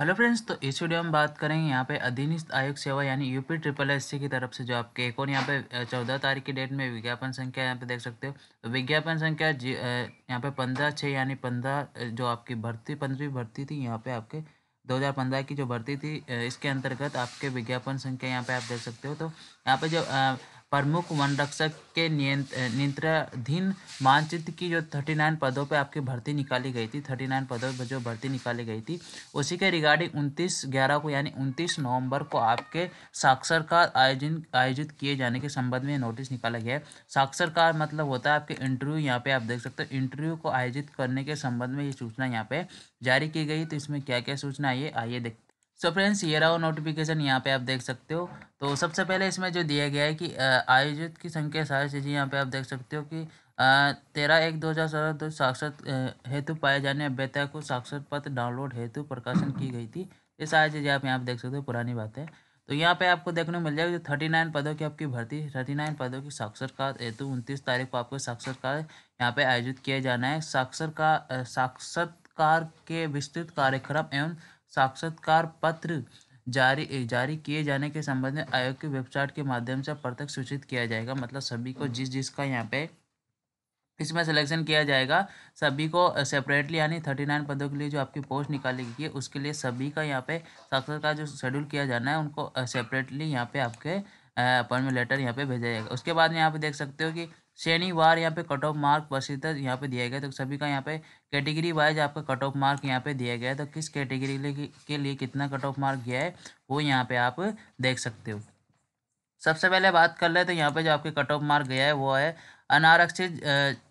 hello friends तो इस video में बात करेंगे यहाँ पे अधीनस्थ आयोग सेवा यानी यूपी ट्रिपल एस की तरफ से जो आपके एक और यहाँ पे चौदह तारीख की डेट में विज्ञापन संख्या यहाँ पे देख सकते हो तो विज्ञापन संख्या जी यहाँ पे पंद्रह छः यानी पंद्रह जो आपकी भर्ती पंद्रहवीं भर्ती थी यहाँ पे आपके पंद्रह की जो भर्ती थी इसके अंतर्गत आपके विज्ञापन संख्या यहाँ पे आप देख सकते हो तो यहाँ पे जो प्रमुख वनरक्षक के नियंत्रधीन मानचित्र की जो थर्टी नाइन पदों पे आपकी भर्ती निकाली गई थी थर्टी नाइन पदों पर जो भर्ती निकाली गई थी उसी के रिगार्डिंग उनतीस ग्यारह को यानी उनतीस नवंबर को आपके साक्षरकार आयोजन आयोजित किए जाने के संबंध में नोटिस निकाला गया है साक्षरकार मतलब होता है आपके इंटरव्यू यहाँ पे आप देख सकते हो इंटरव्यू को आयोजित करने के संबंध में ये सूचना यहाँ पे जारी की गई तो इसमें क्या क्या सूचना आई है आइए देखते सो फ्रेंड्स ये रहा नोटिफिकेशन यहाँ पे आप देख सकते हो तो सबसे पहले इसमें जो दिया गया है कि आयोजित की संख्या सारी चीज़ें यहाँ पे आप देख सकते हो कि तेरह एक दो हज़ार सत्रह दो साक्षरत हेतु पाए जाने अभ्यता को साक्षर पत्र डाउनलोड हेतु प्रकाशन की गई थी ये सारी चीज़ें आप यहाँ पे देख सकते हो पुरानी बात है तो यहाँ पे आपको देखने को मिल जाएगा जो थर्टी नाइन पदों की आपकी भर्ती थर्टी नाइन पदों की साक्षरकार हेतु उनतीस तारीख को आपको साक्षरकार यहाँ पे आयोजित किया जाना है साक्षर का साक्षरकार के विस्तृत कार्यक्रम एवं साक्षात्कार पत्र जारी जारी किए जाने के संबंध में आयोग की वेबसाइट के माध्यम से प्रत्यक्ष सूचित किया जाएगा मतलब सभी को जिस जिसका यहाँ पे इसमें सिलेक्शन किया जाएगा सभी को सेपरेटली यानी थर्टी नाइन पदों के लिए जो आपकी पोस्ट निकाली गई है उसके लिए सभी का यहाँ पे साक्षात्कार जो शेड्यूल किया जाना है उनको सेपरेटली यहाँ पे आपके अपॉइंटमेंट लेटर यहाँ पे भेजा जाएगा उसके बाद में यहाँ पे देख सकते हो कि शनिवार यहाँ पे कट ऑफ मार्क परसेंटेज यहाँ पे दिया गया तो सभी का यहाँ पे कैटेगरी वाइज आपका कट ऑफ मार्क यहाँ पे दिया गया है तो किस कैटेगरी के लिए कितना कट ऑफ मार्क गया है वो यहाँ पे आप देख सकते हो सबसे पहले बात कर ले तो यहाँ पे जो आपके कट ऑफ मार्क गया है वो है अनारक्षित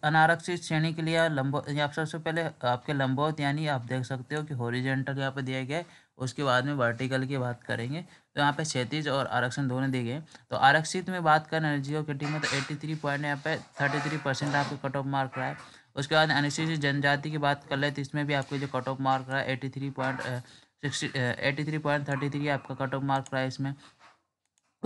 अनारक्षित श्रेणी के लिए लंबो आप सबसे पहले आपके लंबौत यानी आप देख सकते हो कि होरिजेंटल यहाँ पे दिया गया है उसके बाद में वर्टिकल की बात करेंगे तो यहाँ पे क्षेत्रीज और आरक्षण दोनों दिए गए तो आरक्षित में बात करें जियो की टीम में तो एट्टी थ्री पॉइंट यहाँ पे थर्टी थ्री परसेंट आपके कट ऑफ मार्क रहा है उसके बाद अनुसूचित जनजाति की बात कर ले तो इसमें भी आपके जो कट ऑफ मार्क रहा है eighty three point sixty eighty three point thirty three आपका कट ऑफ मार्क रहा है इसमें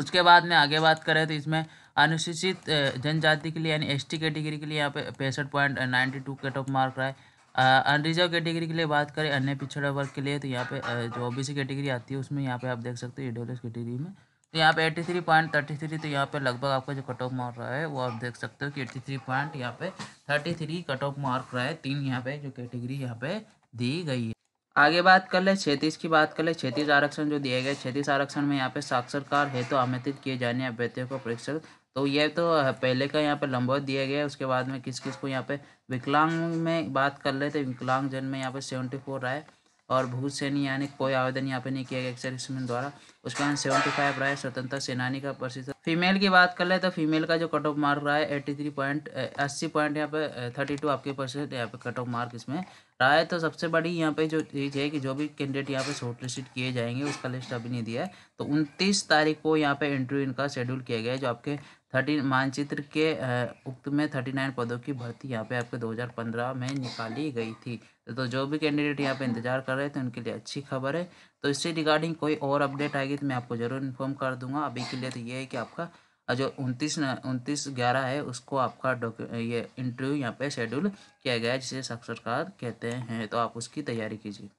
उसके बाद में आगे बात करें तो इसमें अनुसूचित जनजाति के लिए यानी एस टी कैटेगरी के लिए यहाँ पे पैंसठ point ninety two cut off mark रहा है अनरिजर्व कैटेगरी के लिए बात करें अन्य पिछड़ा वर्ग के लिए तो यहाँ पे जो ओबीसी कैटेगरी आती है उसमें यहाँ पे आप देख सकते हो ईडब्ल्यूएस e कैटेगरी में तो यहाँ पे eighty three point thirty three तो यहाँ पे लगभग आपका जो कट ऑफ मार्क रहा है वो आप देख सकते हो कि एट्टी थ्री पॉइंट यहाँ पे thirty three cut off mark रहा है तीन यहाँ पे जो कैटेगरी यहाँ पे दी गई है आगे बात कर ले छत्तीस की बात कर ले छत्तीस आरक्षण जो दिए गए छत्तीस आरक्षण में यहाँ पे साक्षरकार हेतु तो आमंत्रित किए जाने अभ्यर्थियों को परीक्षा तो ये तो पहले का यहाँ पे लंबवत दिया गया है उसके बाद में किस किस को यहाँ पे विकलांग में बात कर रहे थे विकलांग जन में यहाँ पे सेवेंटी फोर रहा है और भूत सैनी यानी कोई आवेदन यहाँ पे नहीं किया गया द्वारा उसके बाद सेवेंटी फाइव रहा है स्वतंत्रता सेनानी का प्रशिक्षण फीमेल की बात कर ले तो फीमेल का जो कट ऑफ मार्क रहा है एट्टी थ्री पॉइंट अस्सी पॉइंट यहाँ पे थर्टी टू आपके परसेंट यहाँ पे कट ऑफ मार्क इसमें रहा है तो सबसे बड़ी यहाँ पे जो चीज़ है कि जो भी कैंडिडेट यहाँ पे शॉर्ट लिस्ट किए जाएंगे उसका लिस्ट अभी नहीं दिया है तो उनतीस तारीख को यहाँ पे इंटरव्यू इनका शेड्यूल किया गया है जो आपके थर्टीन मानचित्र के उक्त में थर्टी नाइन पदों की भर्ती यहाँ पे आपके दो हज़ार पंद्रह में निकाली गई थी तो जो भी कैंडिडेट यहाँ पे इंतजार कर रहे थे उनके लिए अच्छी खबर है तो इससे रिगार्डिंग कोई और अपडेट आएगी तो मैं आपको ज़रूर इन्फॉर्म कर दूंगा अभी के लिए तो ये है कि आपको आपका जो उनतीस उनतीस ग्यारह है उसको आपका डॉक्यू ये इंटरव्यू यहाँ पे शेड्यूल किया गया है जिसे साक्षात्कार कहते हैं तो आप उसकी तैयारी कीजिए